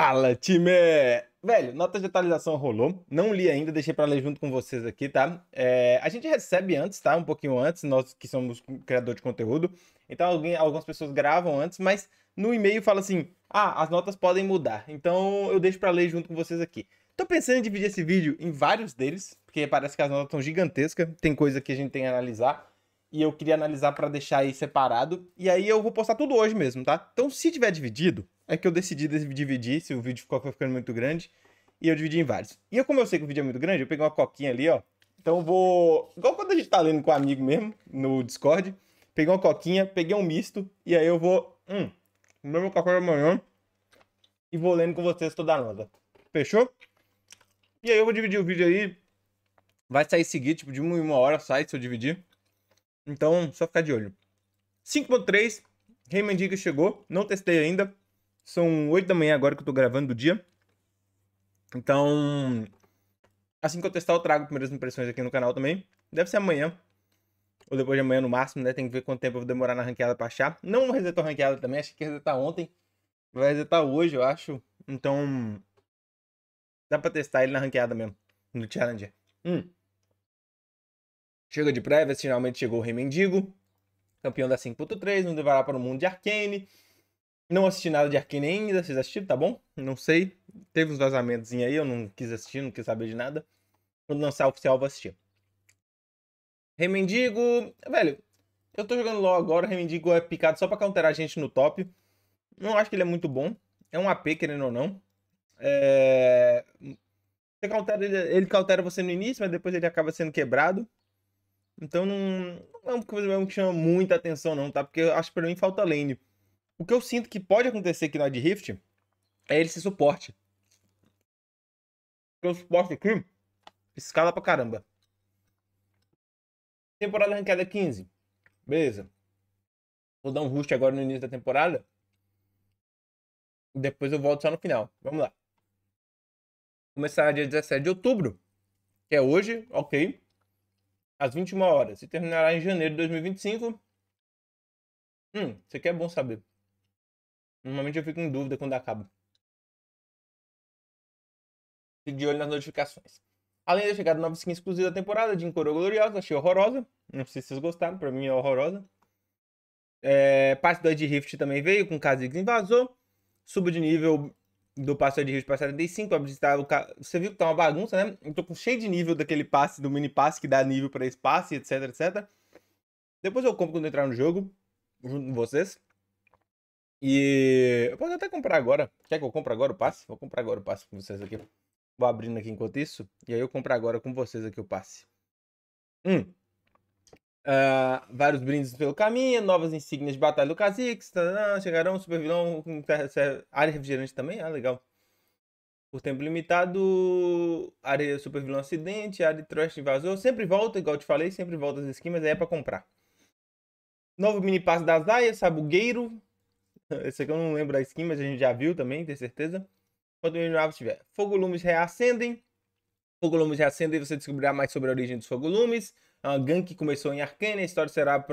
Fala, time! Velho, nota de atualização rolou. Não li ainda, deixei para ler junto com vocês aqui, tá? É, a gente recebe antes, tá? Um pouquinho antes, nós que somos criador de conteúdo. Então, alguém, algumas pessoas gravam antes, mas no e-mail fala assim: ah, as notas podem mudar. Então, eu deixo para ler junto com vocês aqui. Tô pensando em dividir esse vídeo em vários deles, porque parece que as notas estão gigantescas. Tem coisa que a gente tem que analisar e eu queria analisar para deixar aí separado. E aí eu vou postar tudo hoje mesmo, tá? Então, se tiver dividido, é que eu decidi dividir, se o vídeo ficou ficando muito grande, e eu dividi em vários. E eu, como eu sei que o vídeo é muito grande, eu peguei uma coquinha ali, ó. Então eu vou. Igual quando a gente tá lendo com um amigo mesmo, no Discord. Peguei uma coquinha, peguei um misto, e aí eu vou. Hum, comer meu café da manhã. E vou lendo com vocês toda a nota. Fechou? E aí eu vou dividir o vídeo aí. Vai sair seguir, tipo, de uma, uma hora sai se eu dividir. Então, só ficar de olho. 5.3, Rayman Diga chegou, não testei ainda. São 8 da manhã agora que eu tô gravando do dia. Então, assim que eu testar, eu trago primeiras impressões aqui no canal também. Deve ser amanhã. Ou depois de amanhã no máximo, né? Tem que ver quanto tempo eu vou demorar na ranqueada pra achar. Não resetou a ranqueada também, acho que resetar ontem. Vai resetar hoje, eu acho. Então. Dá pra testar ele na ranqueada mesmo. No Challenger. Hum. Chega de prévias, finalmente chegou o Rei Mendigo. Campeão da 5.3, não devará para o mundo de Arcane. Não assisti nada de Arkane ainda, vocês assistiram, tá bom? Não sei. Teve uns vazamentos aí, eu não quis assistir, não quis saber de nada. Quando lançar oficial, eu vou assistir. Remendigo. Velho, eu tô jogando LOL agora, Remendigo é picado só pra counterar a gente no top. Não acho que ele é muito bom. É um AP, querendo ou não. É... Você cautera, ele, ele cautera você no início, mas depois ele acaba sendo quebrado. Então não, não é uma coisa que chama muita atenção, não, tá? Porque eu acho que pra mim falta lane. O que eu sinto que pode acontecer aqui na é de Rift é ele se suporte. Porque o suporte aqui escala pra caramba. Temporada ranqueada 15. Beleza. Vou dar um rush agora no início da temporada. Depois eu volto só no final. Vamos lá. Começará dia 17 de outubro, que é hoje, ok. Às 21 horas. E terminará em janeiro de 2025. Hum, isso aqui é bom saber. Normalmente eu fico em dúvida quando acaba. Fique de olho nas notificações. Além da chegada nova skin exclusiva da temporada de Incoro Gloriosa, achei horrorosa. Não sei se vocês gostaram, pra mim é horrorosa. É, passe do de Rift também veio, com Kha'Zix invasou. Subo de nível do passe de Rift pra 75, habilitar o ca... Você viu que tá uma bagunça, né? Eu tô com cheio de nível daquele passe, do mini passe que dá nível para esse passe, etc, etc. Depois eu compro quando entrar no jogo, junto com vocês. E eu posso até comprar agora. Quer que eu compre agora o passe? Vou comprar agora o passe com vocês aqui. Vou abrindo aqui enquanto isso. E aí eu compro agora com vocês aqui o passe. Hum. Uh, vários brindes pelo caminho, novas insígnias de Batalha do Kha'Zix, chegarão, super vilão, é área refrigerante também, ah, legal. Por tempo limitado, área super vilão acidente, área de trash invasor, sempre volta, igual eu te falei, sempre volta as esquinas, aí é pra comprar. Novo mini passe da Zaya, sabugueiro, esse aqui eu não lembro da skin, mas a gente já viu também, tenho certeza. Quando o Inravos tiver. Fogolumes reacendem. Fogolumes reacendem e você descobrirá mais sobre a origem dos Fogolumes. É a gank que começou em Arcane, a história será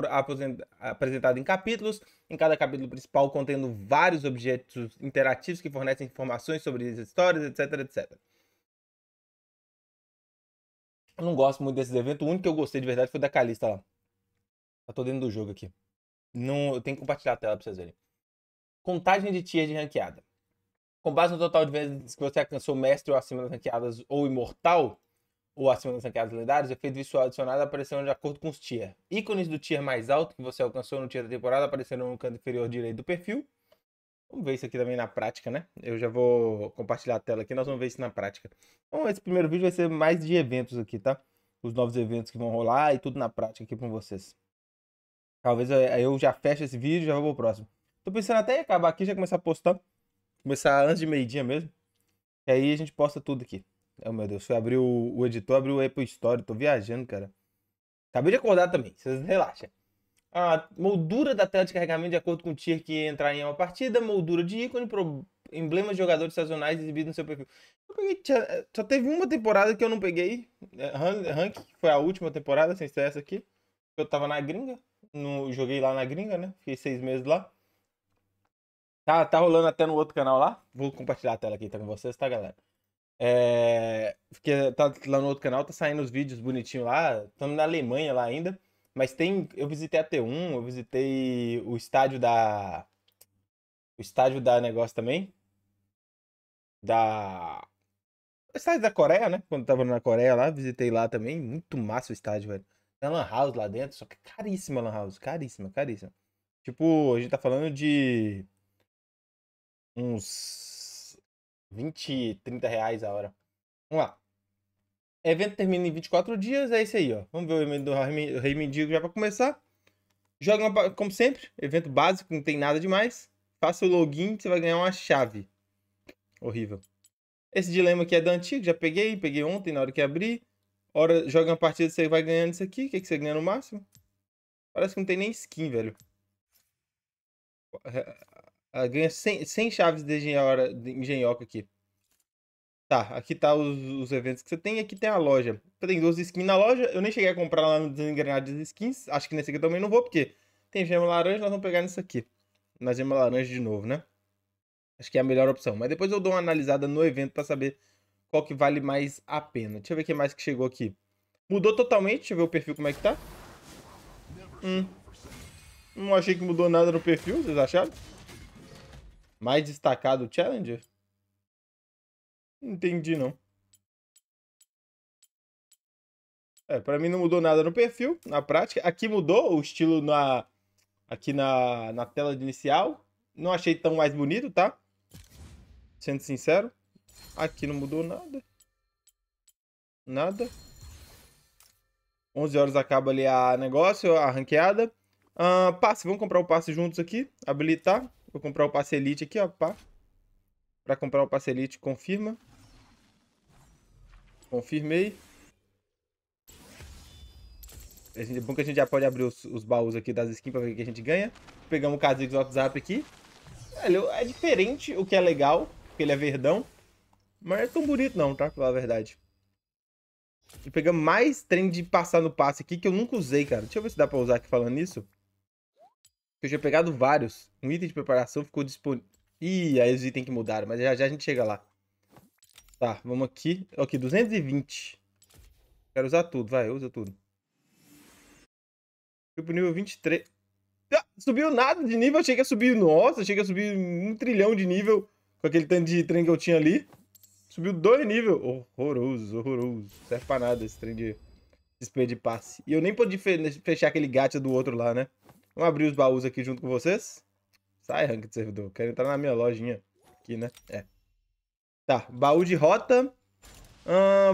apresentada em capítulos, em cada capítulo principal contendo vários objetos interativos que fornecem informações sobre as histórias, etc, etc. Eu não gosto muito desses eventos, o único que eu gostei de verdade foi da Kalista lá. Eu tô dentro do jogo aqui. Não, eu tenho que compartilhar a tela pra vocês verem contagem de tiers de ranqueada. Com base no total de vezes que você alcançou mestre ou acima das ranqueadas ou imortal, ou acima das ranqueadas lendárias, o efeito visual adicionado aparecerão de acordo com os tiers. Ícones do tier mais alto que você alcançou no tier da temporada aparecerão no canto inferior direito do perfil. Vamos ver isso aqui também na prática, né? Eu já vou compartilhar a tela aqui, nós vamos ver isso na prática. Bom, então, esse primeiro vídeo vai ser mais de eventos aqui, tá? Os novos eventos que vão rolar e tudo na prática aqui com vocês. Talvez eh, eu já feche esse vídeo e já vou pro próximo. Tô pensando até em acabar aqui, já começar a postar. Começar antes de meio-dia mesmo. E aí a gente posta tudo aqui. Oh, meu Deus, fui abrir o, o editor, abri o Apple Store. Tô viajando, cara. Acabei de acordar também, vocês relaxem. A moldura da tela de carregamento de acordo com o tier que entrar em uma partida, moldura de ícone, pro... emblemas de jogadores sazonais exibidos no seu perfil. Peguei... só teve uma temporada que eu não peguei. Rank, é, foi a última temporada, sem ser essa aqui. Eu tava na gringa, no, joguei lá na gringa, né? Fiquei seis meses lá. Tá, tá rolando até no outro canal lá. Vou compartilhar a tela aqui, tá com vocês, tá, galera? É... Porque tá lá no outro canal, tá saindo os vídeos bonitinho lá. Estamos tá na Alemanha lá ainda. Mas tem. Eu visitei a T1, eu visitei o estádio da. O estádio da negócio também. Da. O estádio da Coreia, né? Quando tava na Coreia lá, visitei lá também. Muito massa o estádio, velho. Tem a Lan House lá dentro, só que caríssima a Lan House. Caríssima, caríssima. Tipo, a gente tá falando de uns 20, 30 reais a hora. Vamos lá. Evento termina em 24 dias, é isso aí, ó. Vamos ver o evento do Rei Mendigo já pra começar. Joga uma, como sempre, evento básico, não tem nada demais. Faça o login, você vai ganhar uma chave. Horrível. Esse dilema aqui é da antiga, já peguei, peguei ontem na hora que abri. Hora, joga uma partida, você vai ganhando isso aqui. O que, que você ganha no máximo? Parece que não tem nem skin, velho. É, ganha 100, 100 chaves de, engenhoca, de engenhoca aqui. Tá, aqui tá os, os, eventos que você tem. Aqui tem a loja. Tem 12 skins na loja. Eu nem cheguei a comprar lá no de Skins. Acho que nesse aqui também não vou, porque tem gema laranja. Nós vamos pegar nisso aqui. Na gema laranja de novo, né? Acho que é a melhor opção. Mas depois eu dou uma analisada no evento para saber qual que vale mais a pena. Deixa eu ver o que mais que chegou aqui. Mudou totalmente. Deixa eu ver o perfil como é que tá. Hum. Não achei que mudou nada no perfil, vocês acharam? Mais destacado Challenger? Entendi, não. É, pra mim não mudou nada no perfil, na prática. Aqui mudou o estilo na, aqui na, na tela inicial. Não achei tão mais bonito, tá? Sendo sincero. Aqui não mudou nada. Nada. 11 horas acaba ali a negócio, a ranqueada. Uh, passe, vamos comprar o passe juntos aqui. Habilitar. Vou comprar o passe elite aqui, ó. Pá. Pra comprar o passe elite, confirma. Confirmei. A gente, é bom que a gente já pode abrir os, os baús aqui das skins pra ver o que a gente ganha. Pegamos o Kha'Zix WhatsApp aqui. Velho, é diferente o que é legal, porque ele é verdão. Mas é tão bonito não, tá? Pra falar a verdade. E pegamos mais trem de passar no passe aqui que eu nunca usei, cara. Deixa eu ver se dá pra usar aqui falando isso eu tinha pegado vários. Um item de preparação ficou disponível. Ih, aí os itens que mudaram, mas já, já a gente chega lá. Tá, vamos aqui. Ok, 220. Quero usar tudo, vai, usa tudo. Fui pro nível 23. Ah, subiu nada de nível, achei que ia subir. Nossa, achei que ia subir um trilhão de nível com aquele tanto de trem que eu tinha ali. Subiu dois níveis. Horroroso, horroroso. Serve pra nada esse trem de display de passe. E eu nem pude fechar aquele gacha do outro lá, né? Vamos abrir os baús aqui junto com vocês? Sai, ranking de servidor. Quero entrar na minha lojinha aqui, né? É. Tá, baú de rota.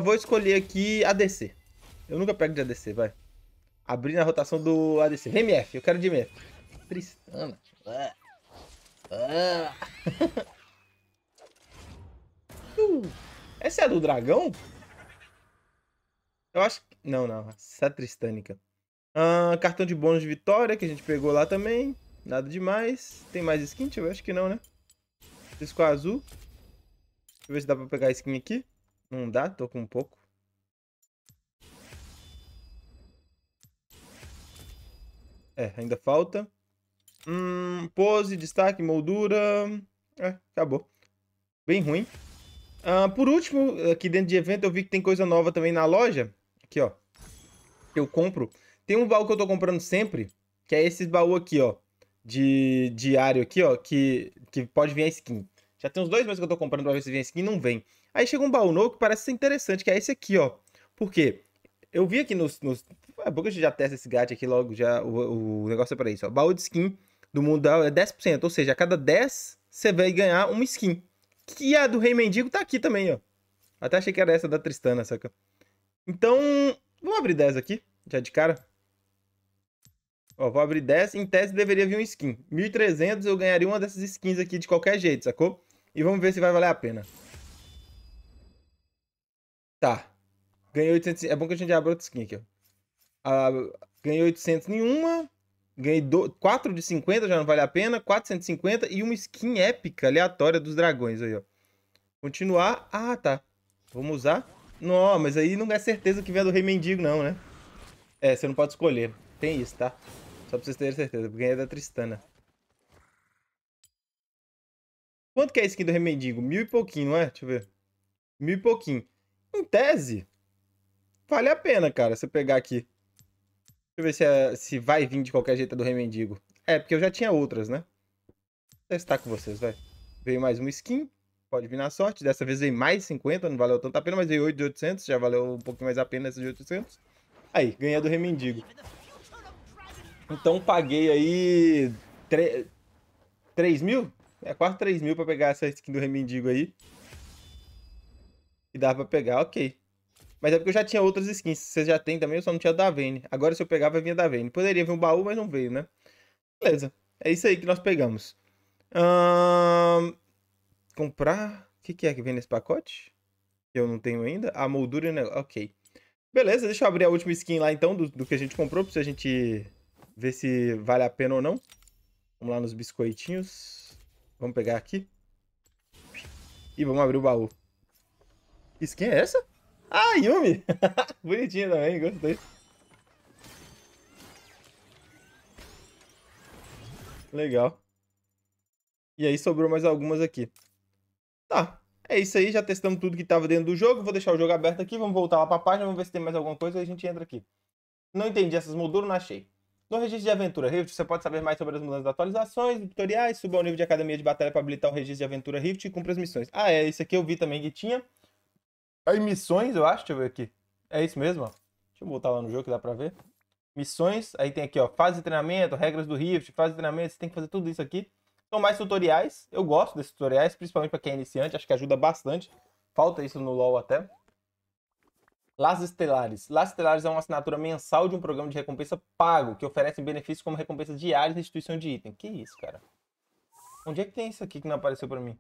vou escolher aqui ADC. Eu nunca pego de ADC, vai. Abrir na rotação do ADC. MF, eu quero de MF. Tristana. Ah. Ah. uh, essa é a do dragão? Eu acho que... Não, não. Essa é a Tristânica. Ah, cartão de bônus de vitória, que a gente pegou lá também. Nada demais. Tem mais skin? Deixa eu ver, acho que não, né? Disco azul. Deixa eu ver se dá pra pegar a skin aqui. Não dá, tô com um pouco. É, ainda falta. Hum, pose, destaque, moldura. É, acabou. Bem ruim. Ah, por último, aqui dentro de evento eu vi que tem coisa nova também na loja. Aqui, ó. Eu compro tem um baú que eu tô comprando sempre, que é esse baú aqui, ó. De diário aqui, ó. Que, que pode vir a skin. Já tem uns dois meses que eu tô comprando pra ver se vem a skin não vem. Aí chega um baú novo que parece ser interessante, que é esse aqui, ó. Por quê? Eu vi aqui nos. nos... É bom que a gente já testa esse gato aqui logo, já. O, o negócio é pra isso, ó. Baú de skin do Mundial é 10%. Ou seja, a cada 10 você vai ganhar uma skin. Que a do Rei Mendigo tá aqui também, ó. Até achei que era essa da Tristana, saca? Então, vamos abrir 10 aqui, já de cara. Ó, vou abrir 10. Em tese deveria vir um skin. 1.300 eu ganharia uma dessas skins aqui de qualquer jeito, sacou? E vamos ver se vai valer a pena. Tá. Ganhei 800. É bom que a gente abra outra skin aqui, ó. Ah, ganhei 800 nenhuma. Ganhei do... 4 de 50, já não vale a pena. 450 e uma skin épica aleatória dos dragões aí, ó. Continuar. Ah, tá. Vamos usar. Não, mas aí não é certeza que vem do Rei Mendigo, não, né? É, você não pode escolher. Tem isso, tá? Só pra vocês terem certeza, porque ganhei é da Tristana. Quanto que é a skin do Remendigo? Mil e pouquinho, não é? Deixa eu ver. Mil e pouquinho. Em tese, vale a pena, cara, se eu pegar aqui. Deixa eu ver se, é, se vai vir de qualquer jeito do Remendigo. É, porque eu já tinha outras, né? Vou testar com vocês, vai. Veio mais uma skin. Pode vir na sorte. Dessa vez veio mais 50, não valeu tanto a pena, mas veio 8 de 800. Já valeu um pouquinho mais a pena essa de 800. Aí, ganha do Remendigo. Então paguei aí 3, mil? É quase 3 mil pra pegar essa skin do Remendigo aí. E dava pra pegar, ok. Mas é porque eu já tinha outras skins. Vocês já tem também, eu só não tinha da Vane. Agora se eu pegar vai vir a da Vane. Poderia vir um baú, mas não veio, né? Beleza. É isso aí que nós pegamos. Comprar... O que, que é que vem nesse pacote? Eu não tenho ainda. A moldura e o negócio. Ok. Beleza, deixa eu abrir a última skin lá então do, do que a gente comprou, pra a gente ver se vale a pena ou não. Vamos lá nos biscoitinhos. Vamos pegar aqui. E vamos abrir o baú. Skin é essa? Ah, Yumi! Bonitinha também, gostei. Legal. E aí sobrou mais algumas aqui. Tá, é isso aí. Já testamos tudo que estava dentro do jogo. Vou deixar o jogo aberto aqui. Vamos voltar lá para a página. Vamos ver se tem mais alguma coisa e a gente entra aqui. Não entendi essas molduras, não achei. No registro de aventura Rift, você pode saber mais sobre as mudanças, atualizações, tutoriais, suba ao nível de academia de batalha para habilitar o registro de aventura Rift e cumprir as missões. Ah, é, isso aqui eu vi também que tinha. Aí, missões, eu acho, deixa eu ver aqui. É isso mesmo, ó. Deixa eu voltar lá no jogo que dá pra ver. Missões, aí tem aqui, ó, fase de treinamento, regras do Rift, fase de treinamento, você tem que fazer tudo isso aqui. São mais tutoriais, eu gosto desses tutoriais, principalmente para quem é iniciante, acho que ajuda bastante. Falta isso no LoL até. Las Estelares. Las Estelares é uma assinatura mensal de um programa de recompensa pago, que oferece benefícios como recompensa diária e restituição de item. Que isso, cara? Onde é que tem isso aqui que não apareceu para mim?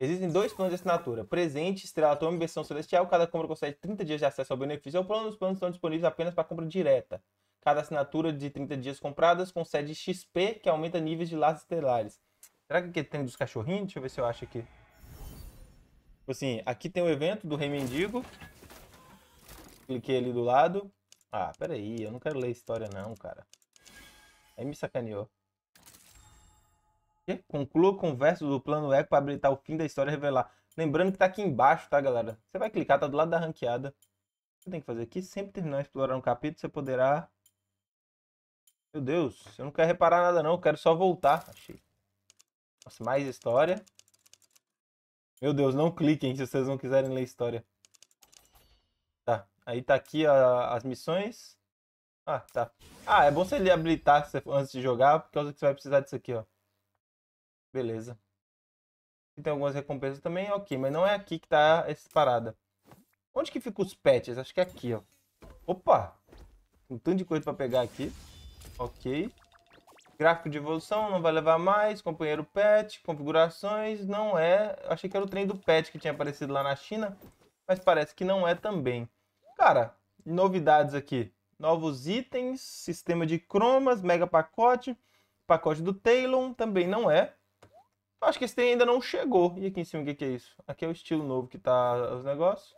Existem dois planos de assinatura. Presente, Estrela Tome, versão celestial. Cada compra consegue 30 dias de acesso ao benefício. Ao é plano, os planos estão disponíveis apenas para compra direta. Cada assinatura de 30 dias compradas concede XP, que aumenta níveis de laços estelares. Será que tem dos cachorrinhos? Deixa eu ver se eu acho aqui. Tipo assim, aqui tem o evento do Rei Mendigo cliquei ali do lado. Ah, peraí, eu não quero ler história não, cara. Aí me sacaneou. E conclua com o verso do plano eco para habilitar o fim da história revelar. Lembrando que tá aqui embaixo, tá, galera? Você vai clicar, tá do lado da ranqueada. O que tem que fazer aqui? Sempre terminar explorar um capítulo, você poderá... Meu Deus, eu não quero reparar nada não, eu quero só voltar. Achei. Nossa, mais história. Meu Deus, não cliquem se vocês não quiserem ler história. Aí tá aqui a, as missões. Ah, tá. Ah, é bom você ele habilitar antes de jogar, por causa que você vai precisar disso aqui, ó. Beleza. E tem algumas recompensas também, ok. Mas não é aqui que tá essa parada. Onde que fica os patches? Acho que é aqui, ó. Opa! Um tanto de coisa pra pegar aqui. Ok. Gráfico de evolução, não vai levar mais. Companheiro pet, configurações, não é. achei que era o trem do pet que tinha aparecido lá na China, mas parece que não é também. Cara, novidades aqui. Novos itens, sistema de cromas, mega pacote, pacote do Taylor também não é. Acho que esse ainda não chegou. E aqui em cima, o que, é isso? Aqui é o estilo novo que tá os negócios.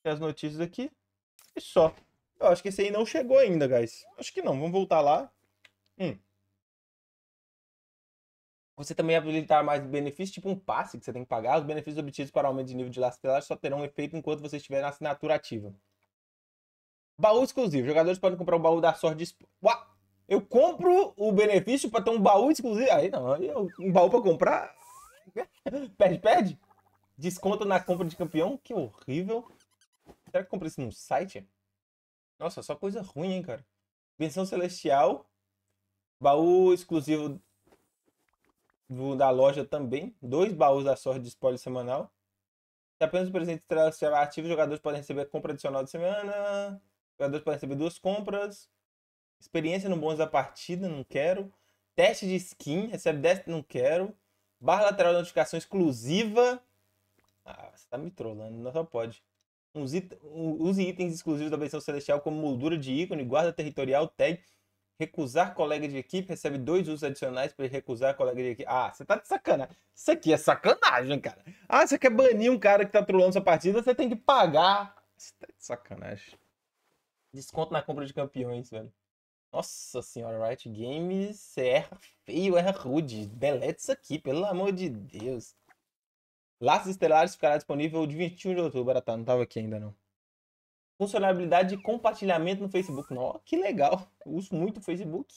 Tem as notícias aqui. E só. Eu acho que esse aí não chegou ainda, guys. Acho que não. Vamos voltar lá. Hum. Você também habilitar mais benefícios, tipo um passe que você tem que pagar. Os benefícios obtidos para aumento de nível de lastelar só terão efeito enquanto você estiver na assinatura ativa. Baú exclusivo. Jogadores podem comprar o baú da sorte. Uau! Eu compro o benefício para ter um baú exclusivo. Aí não, aí um baú para comprar. perde, perde. Desconto na compra de campeão. Que horrível. Será que eu comprei isso num site? Nossa, só coisa ruim, hein, cara. Benção Celestial. Baú exclusivo do, da loja também. Dois baús da sorte de spoiler semanal. Se apenas o presente será ativo, os jogadores podem receber compra adicional de semana jogadores podem receber duas compras. Experiência no bônus da partida, não quero. Teste de skin, recebe 10, não quero. Barra lateral de notificação exclusiva. Ah, você tá me trollando, não só pode. Use itens exclusivos da versão celestial como moldura de ícone, guarda territorial, tag. Recusar colega de equipe, recebe dois usos adicionais para recusar colega de equipe. Ah, você tá de sacanagem. Isso aqui é sacanagem, cara. Ah, você quer banir um cara que tá trolando sua partida, você tem que pagar. Você tá de sacanagem desconto na compra de campeões, velho. Nossa senhora, Riot Games, erra feio, erra rude. Delete isso aqui, pelo amor de Deus. Laços Estelares ficará disponível de 21 de outubro. Ah, tá, não tava aqui ainda não. Funcionalidade de compartilhamento no Facebook. nossa, que legal. Eu uso muito o Facebook.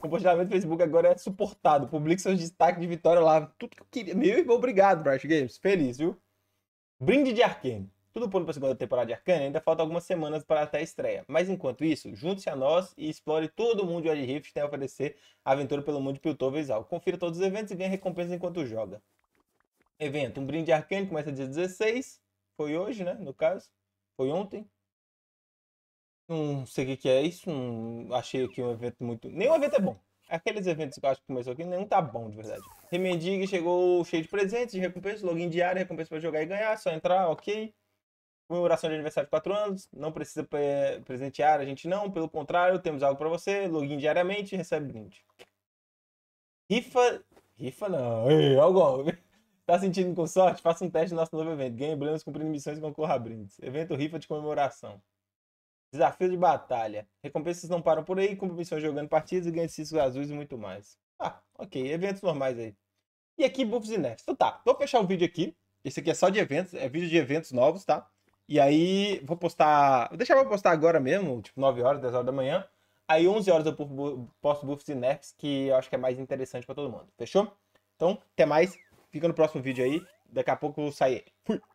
Compartilhamento do Facebook agora é suportado. Publique seus destaques de vitória lá. Tudo que eu queria. Meu irmão, obrigado, Riot Games. Feliz, viu? Brinde de Arken. Tudo pronto para a segunda temporada de Arcane, ainda falta algumas semanas para até a estreia. Mas enquanto isso, junte-se a nós e explore todo o mundo de Red Rift tem a oferecer aventura pelo mundo de Piltover Confira todos os eventos e ganhe recompensas enquanto joga. Evento, um brinde Arcane começa dia 16, foi hoje, né, no caso, foi ontem. Não sei o que, que é isso, não achei aqui um evento muito... Nenhum evento é bom, Aqueles eventos que eu acho que começou aqui, nenhum tá bom de verdade. Remendigue chegou cheio de presentes, de recompensas, login diário, recompensa para jogar e ganhar, só entrar, ok comemoração de aniversário de 4 anos, não precisa eh, presentear a gente não, pelo contrário, temos algo para você, login diariamente, recebe brinde. Rifa, rifa não, Ei, ao é golpe. Tá sentindo com sorte? Faça um teste no nosso novo evento. Ganhe brindes cumprindo missões e concorra brindes. Evento rifa de comemoração. Desafio de batalha. Recompensas não param por aí, cumpre missões jogando partidas e ganha ciscos azuis e muito mais. Ah, ok. Eventos normais aí. E aqui, buffs e nerfs. Então tá, vou fechar o vídeo aqui. Esse aqui é só de eventos, é vídeo de eventos novos, tá? E aí, vou postar. Vou deixar pra postar agora mesmo, tipo 9 horas, 10 horas da manhã. Aí 11 horas eu posto buffs e nerfs, que eu acho que é mais interessante para todo mundo. Fechou? Então, até mais. Fica no próximo vídeo aí. Daqui a pouco eu saio. Fui!